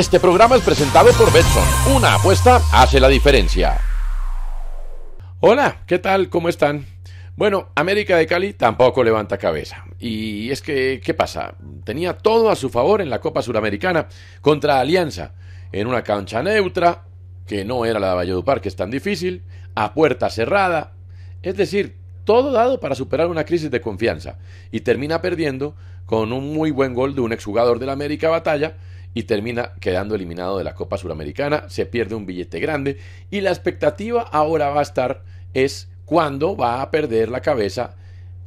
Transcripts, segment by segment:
Este programa es presentado por Betson. Una apuesta hace la diferencia. Hola, ¿qué tal? ¿Cómo están? Bueno, América de Cali tampoco levanta cabeza. Y es que, ¿qué pasa? Tenía todo a su favor en la Copa Suramericana contra Alianza, en una cancha neutra, que no era la de Valledupar, que es tan difícil, a puerta cerrada. Es decir, todo dado para superar una crisis de confianza. Y termina perdiendo con un muy buen gol de un exjugador la América Batalla, y termina quedando eliminado de la Copa Suramericana, se pierde un billete grande y la expectativa ahora va a estar es cuándo va a perder la cabeza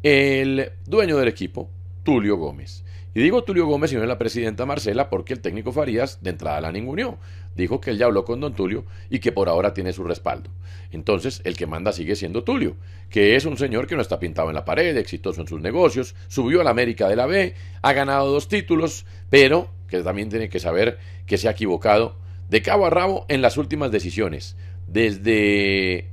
el dueño del equipo, Tulio Gómez. Y digo Tulio Gómez y no es la presidenta Marcela porque el técnico Farías de entrada la ningunió Dijo que él ya habló con don Tulio y que por ahora tiene su respaldo. Entonces, el que manda sigue siendo Tulio, que es un señor que no está pintado en la pared, exitoso en sus negocios, subió a la América de la B, ha ganado dos títulos, pero que también tiene que saber que se ha equivocado de cabo a rabo en las últimas decisiones. Desde,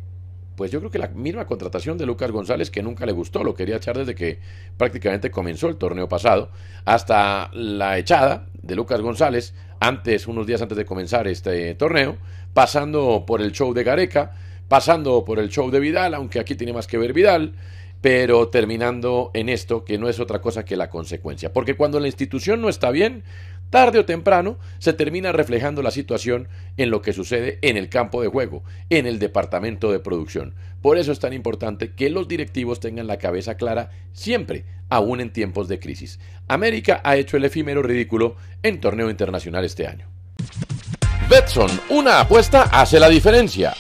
pues yo creo que la misma contratación de Lucas González, que nunca le gustó, lo quería echar desde que prácticamente comenzó el torneo pasado, hasta la echada de Lucas González, antes, unos días antes de comenzar este torneo, pasando por el show de Gareca, pasando por el show de Vidal, aunque aquí tiene más que ver Vidal, pero terminando en esto, que no es otra cosa que la consecuencia. Porque cuando la institución no está bien, tarde o temprano se termina reflejando la situación en lo que sucede en el campo de juego, en el departamento de producción. Por eso es tan importante que los directivos tengan la cabeza clara siempre, aún en tiempos de crisis. América ha hecho el efímero ridículo en torneo internacional este año. Betson, una apuesta hace la diferencia.